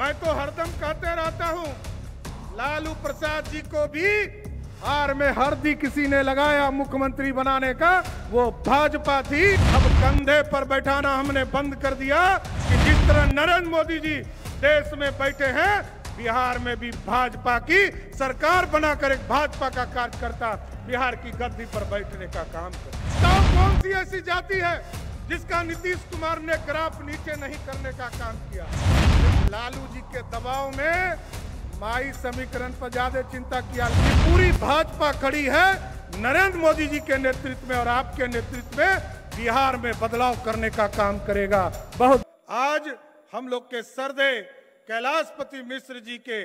मैं तो हरदम कहते रहता हूं लालू प्रसाद जी को भी हार में हरदी किसी ने लगाया मुख्यमंत्री बनाने का वो भाजपा थी अब कंधे पर बैठाना हमने बंद कर दिया कि जिस तरह नरेंद्र मोदी जी देश में बैठे हैं बिहार में भी भाजपा की सरकार बनाकर एक भाजपा का कार्यकर्ता बिहार की गद्दी पर बैठने का काम कर कौन सी ऐसी जाति है जिसका नीतीश कुमार ने ग्राफ नीचे नहीं करने का काम किया लालू जी के दबाव में माई समीकरण पर ज्यादा चिंता किया पूरी भाजपा खड़ी है नरेंद्र मोदी जी के नेतृत्व में और आपके नेतृत्व में बिहार में बदलाव करने का काम करेगा बहुत आज हम लोग के सरदे कैलाशपति मिश्र जी के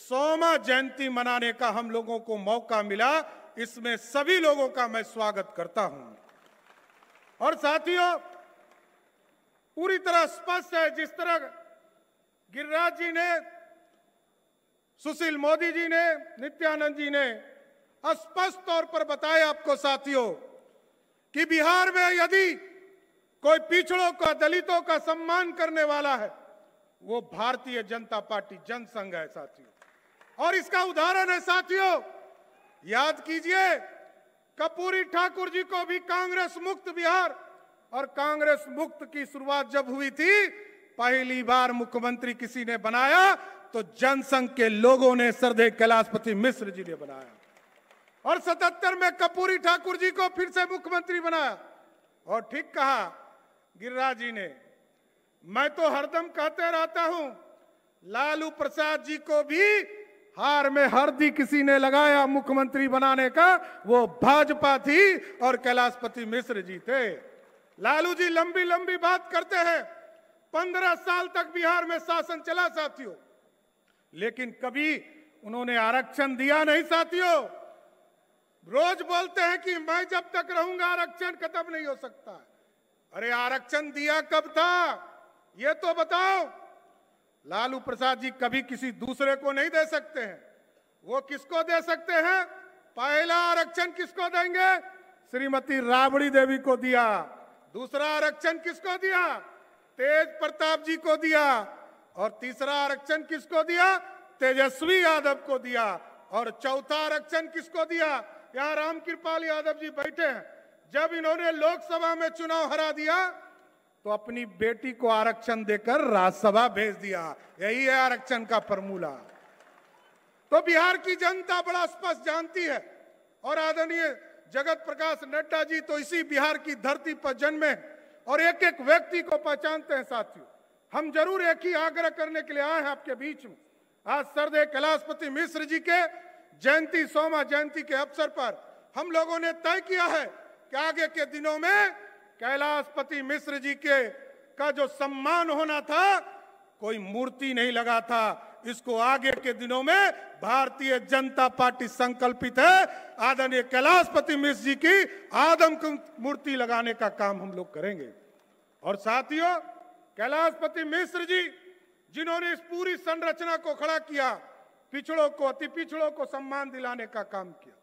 सोमा जयंती मनाने का हम लोगों को मौका मिला इसमें सभी लोगों का मैं स्वागत करता हूं और साथियों पूरी तरह स्पष्ट है जिस तरह गिरिराज जी ने सुशील मोदी जी ने नित्यानंद जी ने स्पष्ट तौर पर बताया आपको साथियों कि बिहार में यदि कोई पिछड़ों का दलितों का सम्मान करने वाला है वो भारतीय जनता पार्टी जनसंघ है साथियों और इसका उदाहरण है साथियों याद कीजिए कपूरी ठाकुर जी को भी कांग्रेस मुक्त बिहार और कांग्रेस मुक्त की शुरुआत जब हुई थी पहली बार मुख्यमंत्री किसी ने बनाया तो जनसंघ के लोगों ने सरदे कैलाशपति मिश्र जी ने बनाया और सतहत्तर में कपूरी ठाकुर जी को फिर से मुख्यमंत्री बनाया और ठीक कहा गिरिराज जी ने मैं तो हरदम कहते रहता हूं लालू प्रसाद जी को भी हार में हरदी किसी ने लगाया मुख्यमंत्री बनाने का वो भाजपा थी और कैलाशपति मिश्र जी थे लालू जी लंबी लंबी बात करते हैं पंद्रह साल तक बिहार में शासन चला साथियों लेकिन कभी उन्होंने आरक्षण दिया नहीं साथियों रोज बोलते हैं कि मैं जब तक रहूंगा आरक्षण खत्म नहीं हो सकता अरे आरक्षण दिया कब था ये तो बताओ लालू प्रसाद जी कभी किसी दूसरे को नहीं दे सकते हैं वो किसको दे सकते हैं पहला आरक्षण किसको देंगे श्रीमती राबड़ी देवी को दिया दूसरा आरक्षण किसको दिया तेज प्रताप जी को दिया और तीसरा आरक्षण किसको दिया तेजस्वी यादव को दिया और चौथा आरक्षण किसको दिया यहाँ राम कृपाल यादव जी बैठे हैं जब इन्होंने लोकसभा में चुनाव हरा दिया तो अपनी बेटी को आरक्षण देकर राज्यसभा भेज दिया यही है आरक्षण का फॉर्मूला तो बिहार की जनता बड़ा स्पष्ट जानती है और आदरणीय जगत प्रकाश नड्डा जी तो इसी बिहार की धरती पर जन्मे और एक एक व्यक्ति को पहचानते हैं साथियों हम जरूर एक ही आग्रह करने के लिए आए हैं आपके बीच में आज सरदे कैलाशपति मिश्र जी के जयंती सोमा जयंती के अवसर पर हम लोगों ने तय किया है कि आगे के दिनों में कैलाशपति मिश्र जी के का जो सम्मान होना था कोई मूर्ति नहीं लगा था इसको आगे के दिनों में भारतीय जनता पार्टी संकल्पित है आदरणीय कैलाशपति मिश्र जी की आदम मूर्ति लगाने का काम हम लोग करेंगे और साथियों कैलाशपति मिश्र जी जिन्होंने इस पूरी संरचना को खड़ा किया पिछड़ों को अति पिछड़ों को सम्मान दिलाने का काम किया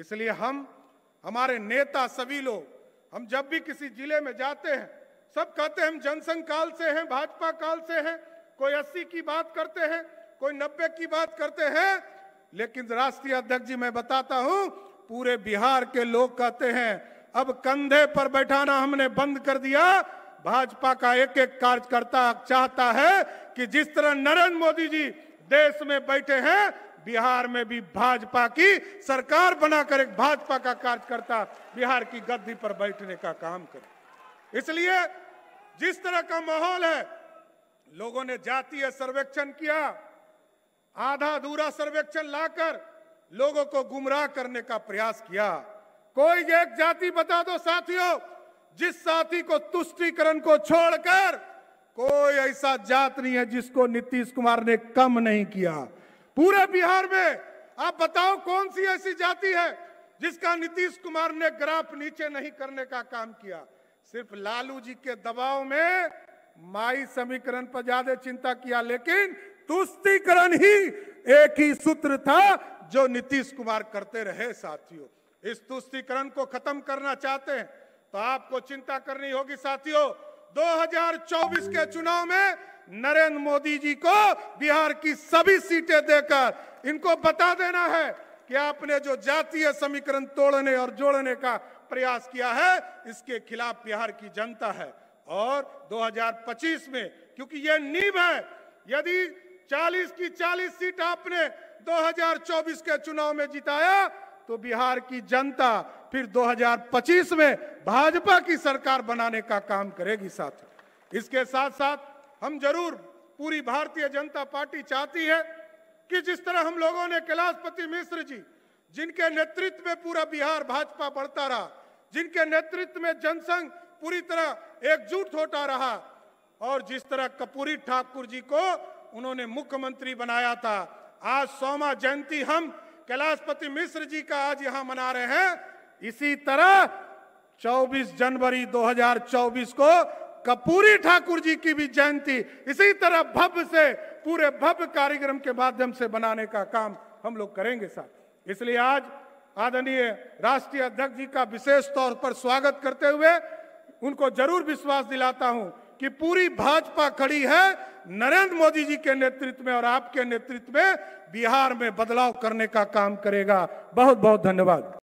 इसलिए हम हमारे नेता सभी लोग हम जब भी किसी जिले में जाते हैं सब कहते हैं हम जनसंघ काल से हैं भाजपा काल से हैं कोई अस्सी की बात करते हैं कोई नब्बे की बात करते हैं लेकिन राष्ट्रीय अध्यक्ष जी मैं बताता हूं पूरे बिहार के लोग कहते हैं अब कंधे पर बैठाना हमने बंद कर दिया भाजपा का एक एक कार्यकर्ता चाहता है कि जिस तरह नरेंद्र मोदी जी देश में बैठे हैं बिहार में भी भाजपा की सरकार बनाकर एक भाजपा का कार्यकर्ता बिहार की गद्दी पर बैठने का काम करे इसलिए जिस तरह का माहौल है लोगों ने जातीय सर्वेक्षण किया आधा अधूरा सर्वेक्षण लाकर लोगों को गुमराह करने का प्रयास किया कोई एक जाति बता दो साथियों जिस साथी को तुष्टिकरण को छोड़कर कोई ऐसा जात नहीं है जिसको नीतीश कुमार ने कम नहीं किया पूरे बिहार में आप बताओ कौन सी ऐसी जाति है जिसका नीतीश कुमार ने ग्राफ नीचे नहीं करने का काम किया सिर्फ लालू जी के दबाव में माई समीकरण पर ज्यादा चिंता किया लेकिन तुष्टिकरण ही एक ही सूत्र था जो नीतीश कुमार करते रहे साथियों इस तुष्टिकरण को खत्म करना चाहते हैं तो आपको चिंता करनी होगी साथियों 2024 के चुनाव में नरेंद्र मोदी जी को बिहार की सभी सीटें देकर इनको बता देना है कि आपने जो जातीय समीकरण तोड़ने और जोड़ने का प्रयास किया है इसके खिलाफ बिहार की जनता है और 2025 में क्योंकि ये नींव है यदि 40 की 40 सीट आपने 2024 के चुनाव में जिताया तो बिहार की जनता फिर 2025 में भाजपा की सरकार बनाने का काम करेगी साथ इसके साथ साथ हम जरूर पूरी भारतीय जनता पार्टी चाहती है कि जिस तरह हम लोगों ने कैलाशपति मिश्र जी जिनके नेतृत्व में पूरा बिहार भाजपा बढ़ता रहा जिनके नेतृत्व में जनसंघ पूरी तरह एकजुट होता रहा और जिस तरह कपूरी ठाकुर जी को उन्होंने मुख्यमंत्री बनाया था आज सोमा जयंती हम कैलाशपति मिश्र जी का आज यहां मना रहे हैं इसी तरह 24 जनवरी 2024 को कपूरी ठाकुर जी की भी जयंती इसी तरह भव्य से पूरे भव्य कार्यक्रम के माध्यम से बनाने का काम हम लोग करेंगे साथ इसलिए आज आदरणीय राष्ट्रीय अध्यक्ष जी का विशेष तौर पर स्वागत करते हुए उनको जरूर विश्वास दिलाता हूं कि पूरी भाजपा खड़ी है नरेंद्र मोदी जी के नेतृत्व में और आपके नेतृत्व में बिहार में बदलाव करने का काम करेगा बहुत बहुत धन्यवाद